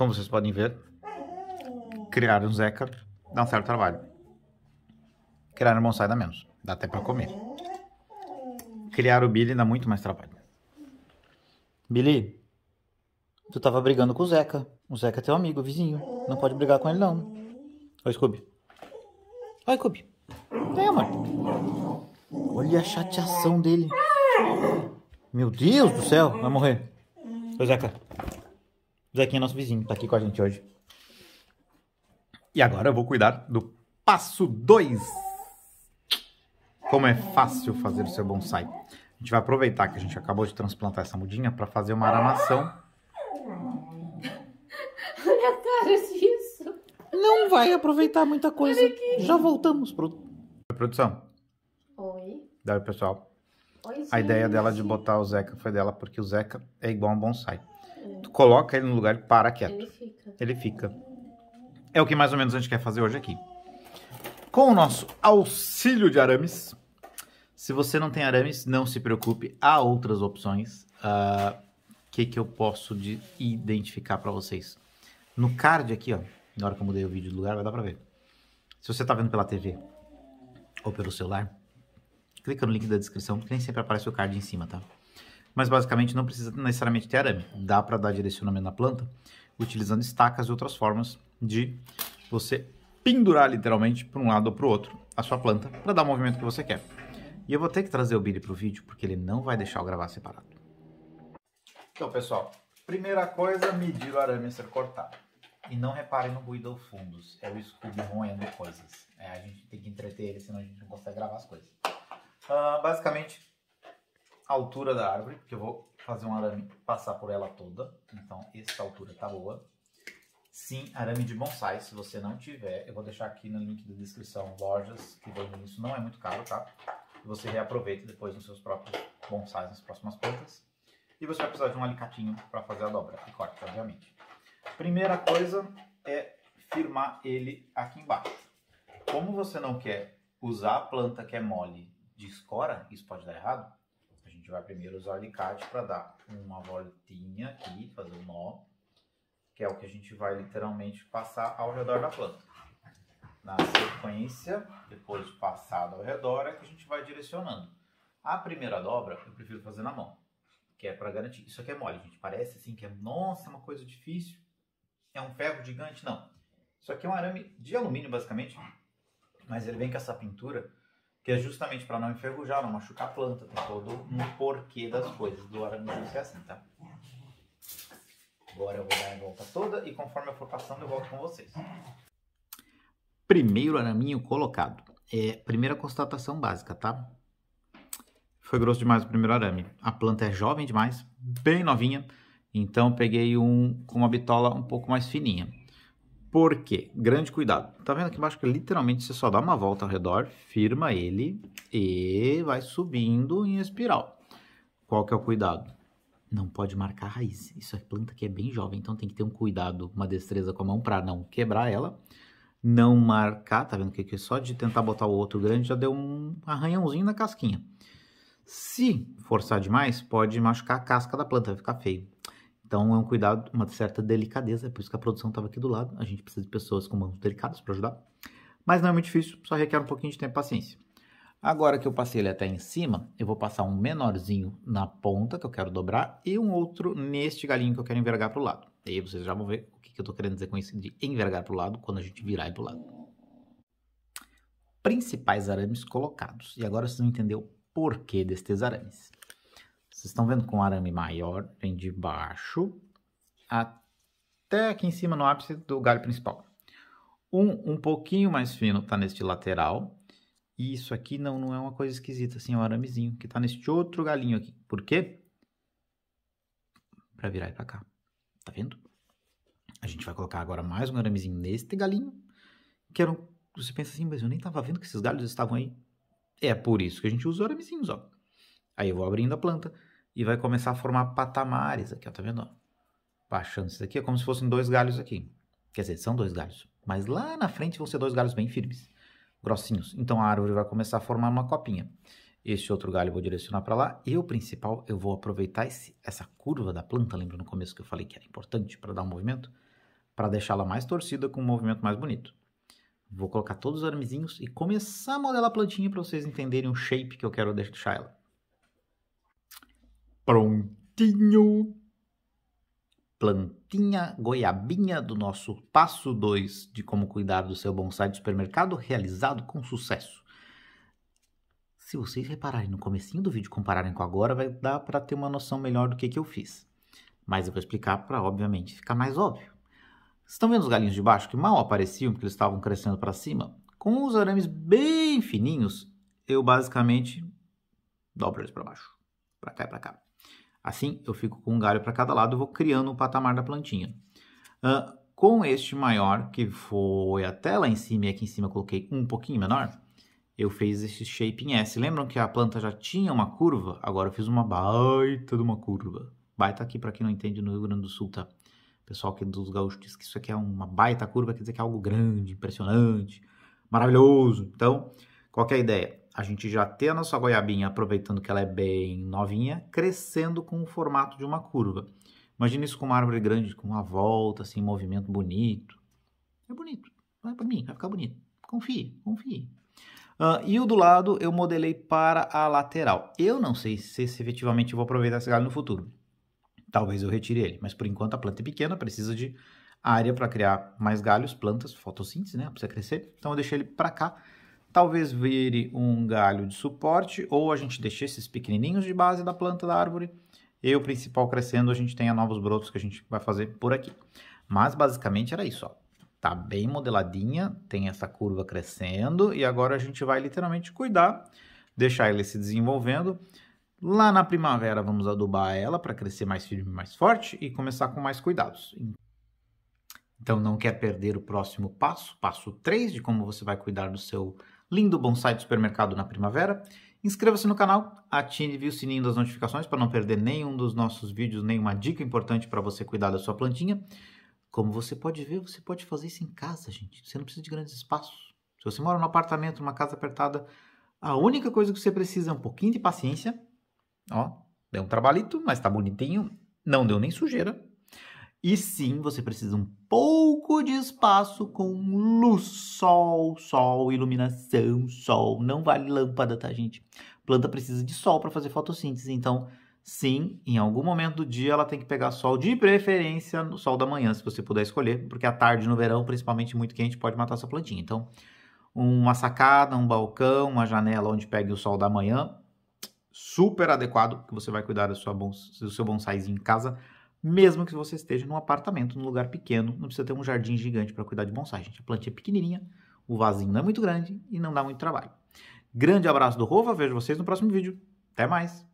como vocês podem ver, criar um Zeca dá um certo trabalho. Criar um bonsai dá menos, dá até para comer. Criar o Billy dá muito mais trabalho. Billy, tu tava brigando com o Zeca. O Zeca é teu amigo, vizinho. Não pode brigar com ele, não. Oi, Scooby. Oi, Scooby. Vem, amor. Olha a chateação dele. Meu Deus do céu, vai morrer. Oi, Zeca. Zequinha é nosso vizinho, tá aqui com a gente hoje. E agora eu vou cuidar do passo 2. Como é fácil fazer o seu bonsai. A gente vai aproveitar que a gente acabou de transplantar essa mudinha para fazer uma aramação. Olha a cara disso. Não vai aproveitar muita coisa. Já voltamos pro... Produção. Oi. Daí, pessoal. Oi, a ideia dela de botar o Zeca foi dela porque o Zeca é igual a um bonsai. É. Tu coloca ele no lugar e para quieto. Ele fica. Ele fica. É o que mais ou menos a gente quer fazer hoje aqui. Com o nosso auxílio de arames. Se você não tem arames, não se preocupe. Há outras opções. O uh, ah, que, que eu posso de identificar para vocês? No card aqui, ó. Na hora que eu mudei o vídeo do lugar, vai dar para ver. Se você está vendo pela TV ou pelo celular, clica no link da descrição, que nem sempre aparece o card em cima, tá? mas basicamente não precisa necessariamente ter arame. Dá para dar direcionamento na planta utilizando estacas e outras formas de você pendurar literalmente para um lado ou para o outro a sua planta para dar o movimento que você quer. E eu vou ter que trazer o Billy para o vídeo porque ele não vai deixar eu gravar separado. Então, pessoal, primeira coisa, medir o arame a ser cortado. E não reparem no ruído ao fundos, é o Scooby roendo coisas. É, a gente tem que entreter ele, senão a gente não consegue gravar as coisas. Uh, basicamente, a altura da árvore, porque eu vou fazer um arame passar por ela toda. Então, essa altura tá boa. Sim, arame de bonsai, se você não tiver, eu vou deixar aqui no link da descrição lojas que vendem isso, não é muito caro, tá? você reaproveita depois nos seus próprios bonsais, nas próximas plantas. E você vai precisar de um alicatinho para fazer a dobra e corte, obviamente. Primeira coisa é firmar ele aqui embaixo. Como você não quer usar a planta que é mole de escora, isso pode dar errado, gente vai primeiro usar o alicate para dar uma voltinha aqui, fazer um nó, que é o que a gente vai literalmente passar ao redor da planta. Na sequência, depois de passado ao redor, é que a gente vai direcionando. A primeira dobra eu prefiro fazer na mão, que é para garantir. Isso aqui é mole, gente. Parece assim que é, nossa, é uma coisa difícil. É um ferro gigante, não. Isso aqui é um arame de alumínio, basicamente, mas ele vem com essa pintura que é justamente para não enferrujar, não machucar a planta, tem todo um porquê das coisas do arame ser é assim, tá? Agora eu vou dar a volta toda e conforme eu for passando eu volto com vocês. Primeiro araminho colocado. É, primeira constatação básica, tá? Foi grosso demais o primeiro arame. A planta é jovem demais, bem novinha, então peguei um com uma bitola um pouco mais fininha. Por quê? Grande cuidado. Tá vendo aqui embaixo que literalmente você só dá uma volta ao redor, firma ele e vai subindo em espiral. Qual que é o cuidado? Não pode marcar raiz. Isso é planta que é bem jovem, então tem que ter um cuidado, uma destreza com a mão para não quebrar ela. Não marcar, tá vendo que aqui é só de tentar botar o outro grande já deu um arranhãozinho na casquinha. Se forçar demais, pode machucar a casca da planta, vai ficar feio. Então é um cuidado, uma certa delicadeza, é por isso que a produção estava aqui do lado. A gente precisa de pessoas com mãos delicadas para ajudar. Mas não é muito difícil, só requer um pouquinho de tempo e paciência. Agora que eu passei ele até em cima, eu vou passar um menorzinho na ponta que eu quero dobrar e um outro neste galinho que eu quero envergar para o lado. E aí vocês já vão ver o que, que eu estou querendo dizer com isso de envergar para o lado quando a gente virar e para o lado. Principais arames colocados. E agora vocês vão entender o porquê destes arames. Vocês estão vendo com um arame maior, vem de baixo até aqui em cima no ápice do galho principal. Um, um pouquinho mais fino está neste lateral. E isso aqui não, não é uma coisa esquisita, assim, é um aramezinho que está neste outro galinho aqui. Por quê? Para virar e para cá. Tá vendo? A gente vai colocar agora mais um aramezinho neste galinho. Que era um... Você pensa assim, mas eu nem estava vendo que esses galhos estavam aí. É por isso que a gente usa aramezinhos, ó. Aí eu vou abrindo a planta e vai começar a formar patamares aqui, ó, tá vendo? Baixando isso daqui, é como se fossem dois galhos aqui. Quer dizer, são dois galhos, mas lá na frente vão ser dois galhos bem firmes, grossinhos. Então a árvore vai começar a formar uma copinha. Esse outro galho eu vou direcionar para lá e o principal eu vou aproveitar esse, essa curva da planta, lembra no começo que eu falei que era importante para dar um movimento? Para deixá-la mais torcida com um movimento mais bonito. Vou colocar todos os armezinhos e começar a modelar a plantinha para vocês entenderem o shape que eu quero deixar ela prontinho. Plantinha goiabinha do nosso passo 2 de como cuidar do seu bonsai de supermercado realizado com sucesso. Se vocês repararem no comecinho do vídeo, compararem com agora, vai dar para ter uma noção melhor do que, que eu fiz. Mas eu vou explicar para, obviamente, ficar mais óbvio. Estão vendo os galinhos de baixo que mal apareciam porque eles estavam crescendo para cima? Com os arames bem fininhos, eu basicamente dobro eles para baixo, para cá e para cá. Assim, eu fico com um galho para cada lado e vou criando um patamar da plantinha. Uh, com este maior, que foi até lá em cima, e aqui em cima coloquei um pouquinho menor, eu fiz esse shape em S. Lembram que a planta já tinha uma curva? Agora eu fiz uma baita de uma curva. Baita tá aqui, para quem não entende, no Rio Grande do Sul, tá? O pessoal que é dos gaúchos diz que isso aqui é uma baita curva, quer dizer que é algo grande, impressionante, maravilhoso. Então, qual é a ideia? a gente já ter a nossa goiabinha, aproveitando que ela é bem novinha, crescendo com o formato de uma curva. Imagina isso com uma árvore grande, com uma volta, assim, movimento bonito. É bonito. Vai para mim, vai ficar bonito. Confie, confie. Uh, e o do lado eu modelei para a lateral. Eu não sei se, se efetivamente vou aproveitar esse galho no futuro. Talvez eu retire ele, mas por enquanto a planta é pequena, precisa de área para criar mais galhos, plantas, fotossíntese, né? Precisa crescer. Então eu deixei ele para cá talvez vire um galho de suporte, ou a gente deixe esses pequenininhos de base da planta da árvore, e o principal crescendo, a gente tenha novos brotos que a gente vai fazer por aqui. Mas basicamente era isso, ó. Tá bem modeladinha, tem essa curva crescendo, e agora a gente vai literalmente cuidar, deixar ele se desenvolvendo. Lá na primavera vamos adubar ela para crescer mais firme, mais forte e começar com mais cuidados. Então não quer perder o próximo passo, passo 3 de como você vai cuidar do seu lindo bonsai do supermercado na primavera. Inscreva-se no canal, ative o sininho das notificações para não perder nenhum dos nossos vídeos, nenhuma dica importante para você cuidar da sua plantinha. Como você pode ver, você pode fazer isso em casa, gente. Você não precisa de grandes espaços. Se você mora num apartamento, numa casa apertada, a única coisa que você precisa é um pouquinho de paciência. Ó, deu um trabalhito, mas tá bonitinho. Não deu nem sujeira. E sim, você precisa um pouco de espaço com luz, sol, sol, iluminação, sol. Não vale lâmpada, tá, gente? Planta precisa de sol para fazer fotossíntese, então sim, em algum momento do dia ela tem que pegar sol, de preferência no sol da manhã, se você puder escolher, porque à tarde no verão, principalmente muito quente, pode matar sua plantinha. Então, uma sacada, um balcão, uma janela onde pegue o sol da manhã, super adequado, porque você vai cuidar do seu bonsais em casa mesmo que você esteja num apartamento, num lugar pequeno, não precisa ter um jardim gigante para cuidar de bonsai, gente. A plantinha é pequenininha, o vasinho não é muito grande e não dá muito trabalho. Grande abraço do Rova, vejo vocês no próximo vídeo. Até mais!